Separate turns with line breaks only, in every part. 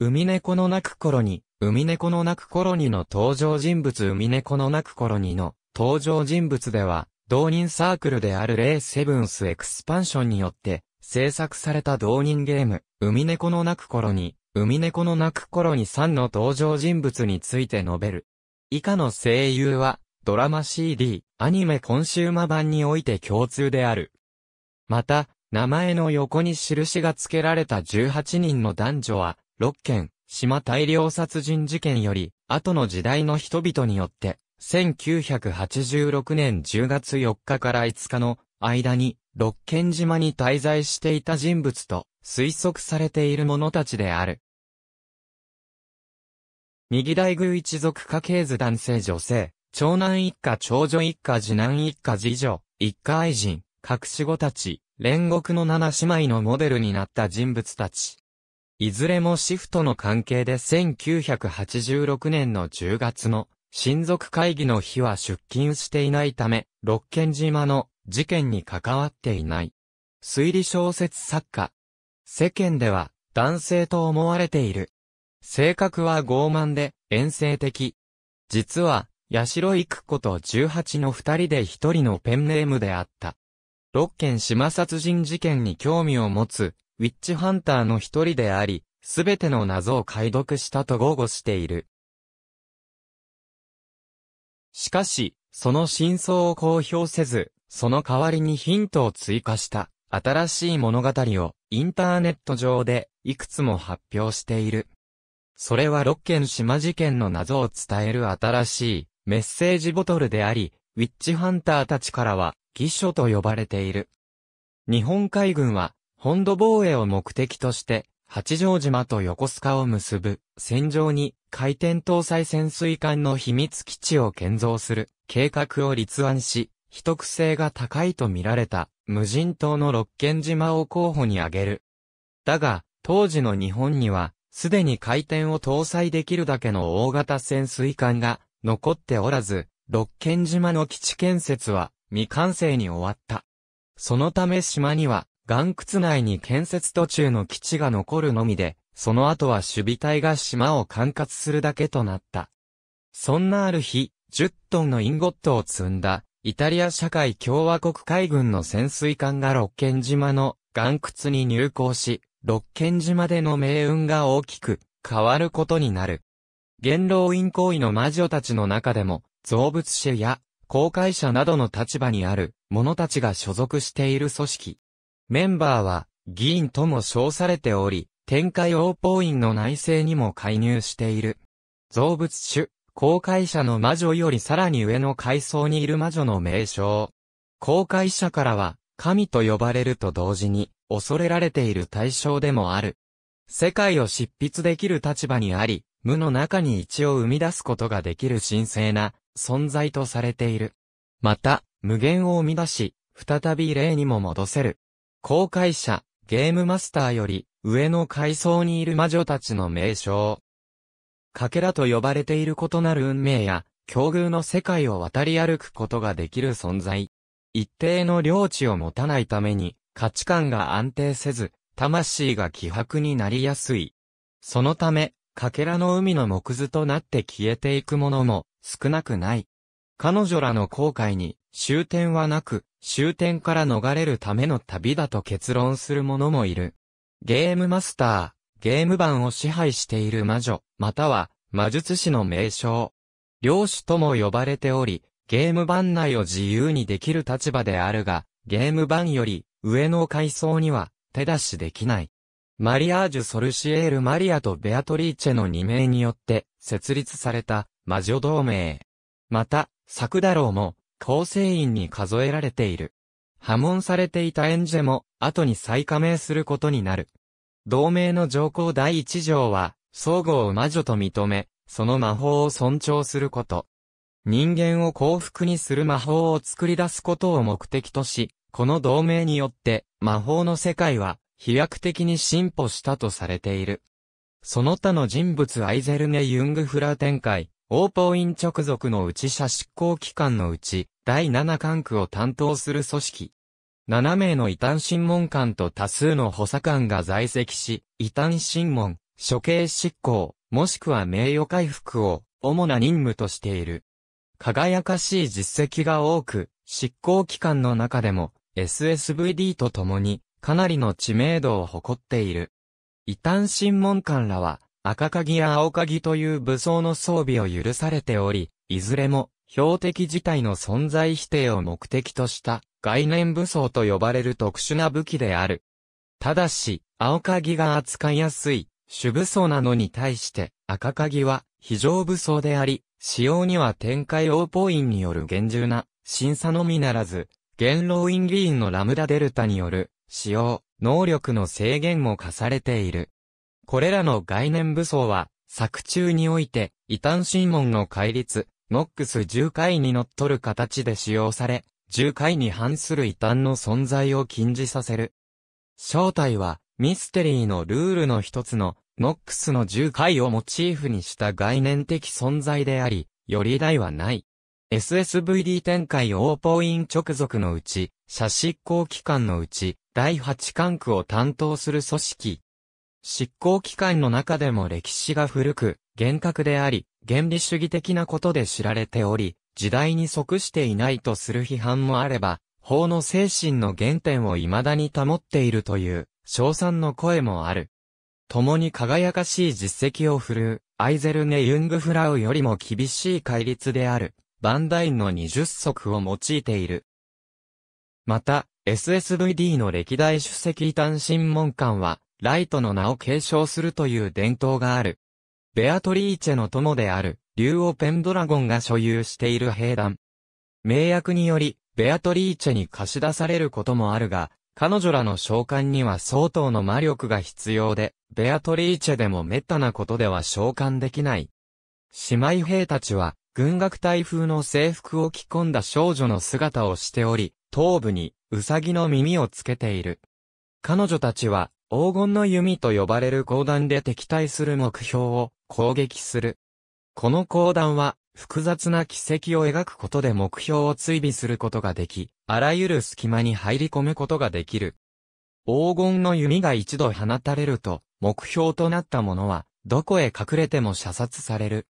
海猫の泣く頃に、海猫の泣く頃にの登場人物海猫の泣く頃にの登場人物では、同人サークルであるレイ・セブンス・エクスパンションによって制作された同人ゲーム、海猫の泣く頃に、海猫の泣く頃に3の登場人物について述べる。以下の声優は、ドラマ CD、アニメコンシューマ版において共通である。また、名前の横に印が付けられた18人の男女は、6件、島大量殺人事件より、後の時代の人々によって、1986年10月4日から5日の間に、六軒島に滞在していた人物と推測されている者たちである。右大宮一族家系図男性女性、長男一家長女一家次男一家次女、一家愛人、隠し子たち、煉獄の七姉妹のモデルになった人物たち。いずれもシフトの関係で1986年の10月の親族会議の日は出勤していないため、六軒島の事件に関わっていない。推理小説作家。世間では男性と思われている。性格は傲慢で、遠征的。実は、八代育子と18の二人で一人のペンネームであった。六軒島殺人事件に興味を持つ、ウィッチハンターの一人であり、すべての謎を解読したと豪語している。しかし、その真相を公表せず、その代わりにヒントを追加した新しい物語をインターネット上でいくつも発表している。それは6件島事件の謎を伝える新しいメッセージボトルであり、ウィッチハンターたちからは、偽書と呼ばれている。日本海軍は、本土防衛を目的として、八丈島と横須賀を結ぶ戦場に回転搭載潜水艦の秘密基地を建造する計画を立案し、秘匿性が高いと見られた無人島の六軒島を候補に挙げる。だが、当時の日本には、すでに回転を搭載できるだけの大型潜水艦が残っておらず、六軒島の基地建設は未完成に終わった。そのため島には岩窟内に建設途中の基地が残るのみで、その後は守備隊が島を管轄するだけとなった。そんなある日、10トンのインゴットを積んだ、イタリア社会共和国海軍の潜水艦が六軒島の岩窟に入港し、六軒島での命運が大きく変わることになる。元老院行為の魔女たちの中でも、造物主や公開者などの立場にある者たちが所属している組織、メンバーは、議員とも称されており、天海王法院の内政にも介入している。造物種、公開者の魔女よりさらに上の階層にいる魔女の名称。公開者からは、神と呼ばれると同時に、恐れられている対象でもある。世界を執筆できる立場にあり、無の中に一を生み出すことができる神聖な存在とされている。また、無限を生み出し、再び霊にも戻せる。公開者、ゲームマスターより、上の階層にいる魔女たちの名称。かけらと呼ばれている異なる運命や、境遇の世界を渡り歩くことができる存在。一定の領地を持たないために、価値観が安定せず、魂が希薄になりやすい。そのため、かけらの海の木図となって消えていくものも少なくない。彼女らの後悔に終点はなく、終点から逃れるための旅だと結論する者もいる。ゲームマスター、ゲーム版を支配している魔女、または魔術師の名称。領主とも呼ばれており、ゲーム版内を自由にできる立場であるが、ゲーム版より上の階層には手出しできない。マリアージュ・ソルシエール・マリアとベアトリーチェの2名によって設立された魔女同盟。また、作太郎も、構成員に数えられている。破門されていたエンジェも、後に再加盟することになる。同盟の条項第一条は、総合を魔女と認め、その魔法を尊重すること。人間を幸福にする魔法を作り出すことを目的とし、この同盟によって、魔法の世界は、飛躍的に進歩したとされている。その他の人物アイゼルネ・ユングフラー展開、王イン直属の内社執行機関のうち、第7管区を担当する組織。7名の異端審問官と多数の補佐官が在籍し、異端審問、処刑執行、もしくは名誉回復を主な任務としている。輝かしい実績が多く、執行機関の中でも SSVD と共にかなりの知名度を誇っている。異端審問官らは赤鍵や青鍵という武装の装備を許されており、いずれも標的自体の存在否定を目的とした概念武装と呼ばれる特殊な武器である。ただし、青鍵が扱いやすい主武装なのに対して赤鍵は非常武装であり、使用には展開応報員による厳重な審査のみならず、元老院議員のラムダデルタによる使用能力の制限も課されている。これらの概念武装は、作中において、異端審問の戒律、ノックス10回に乗っ取る形で使用され、10回に反する異端の存在を禁じさせる。正体は、ミステリーのルールの一つの、ノックスの10回をモチーフにした概念的存在であり、より代はない。SSVD 展開応報員直属のうち、写執行機関のうち、第8管区を担当する組織、執行機関の中でも歴史が古く、厳格であり、原理主義的なことで知られており、時代に即していないとする批判もあれば、法の精神の原点を未だに保っているという、称賛の声もある。共に輝かしい実績を振るう、アイゼルネ・ユングフラウよりも厳しい戒律である、バンダインの二十足を用いている。また、SSVD の歴代主席異端審問官は、ライトの名を継承するという伝統がある。ベアトリーチェの友である、竜王ペンドラゴンが所有している兵団。名役により、ベアトリーチェに貸し出されることもあるが、彼女らの召喚には相当の魔力が必要で、ベアトリーチェでも滅多なことでは召喚できない。姉妹兵たちは、軍楽隊風の制服を着込んだ少女の姿をしており、頭部に、ウサギの耳をつけている。彼女たちは、黄金の弓と呼ばれる砲弾で敵対する目標を攻撃する。この砲弾は複雑な軌跡を描くことで目標を追尾することができ、あらゆる隙間に入り込むことができる。黄金の弓が一度放たれると、目標となったものは、どこへ隠れても射殺される。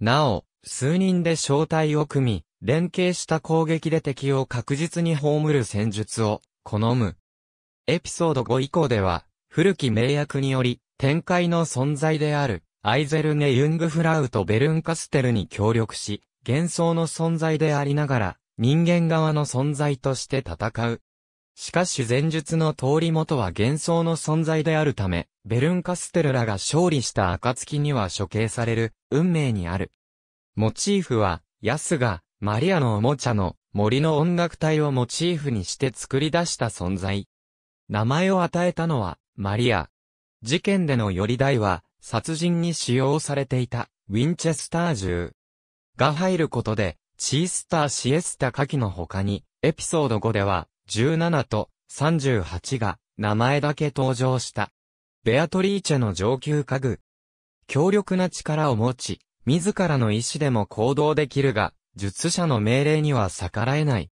なお、数人で正体を組み、連携した攻撃で敵を確実に葬る戦術を、好む。エピソード5以降では、古き名役により、展開の存在である、アイゼルネ・ユングフラウとベルンカステルに協力し、幻想の存在でありながら、人間側の存在として戦う。しかし前述の通り元は幻想の存在であるため、ベルンカステルらが勝利した暁には処刑される、運命にある。モチーフは、ヤスが、マリアのおもちゃの森の音楽隊をモチーフにして作り出した存在。名前を与えたのは、マリア。事件でのより台は、殺人に使用されていた、ウィンチェスター銃。が入ることで、チースターシエスタ下記の他に、エピソード5では、17と38が、名前だけ登場した。ベアトリーチェの上級家具。強力な力を持ち、自らの意志でも行動できるが、術者の命令には逆らえない。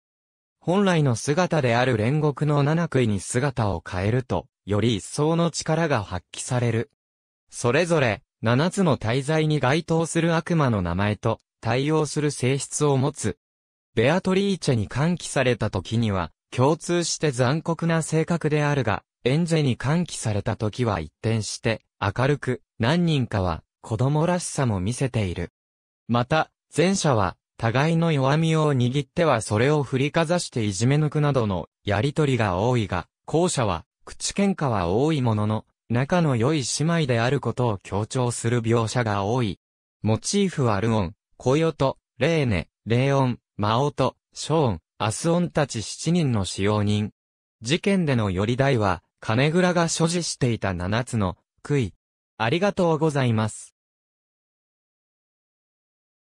本来の姿である煉獄の七杭に姿を変えると、より一層の力が発揮される。それぞれ、七つの大罪に該当する悪魔の名前と、対応する性質を持つ。ベアトリーチェに歓喜された時には、共通して残酷な性格であるが、エンゼに歓喜された時は一転して、明るく、何人かは、子供らしさも見せている。また、前者は、互いの弱みを握ってはそれを振りかざしていじめ抜くなどのやりとりが多いが、後者は、口喧嘩は多いものの、仲の良い姉妹であることを強調する描写が多い。モチーフはルオン、コヨト、レーネ、レオン、マオト、ショーン、アスオンたち7人の使用人。事件でのより台は、金倉が所持していた7つの、杭。ありがとうございます。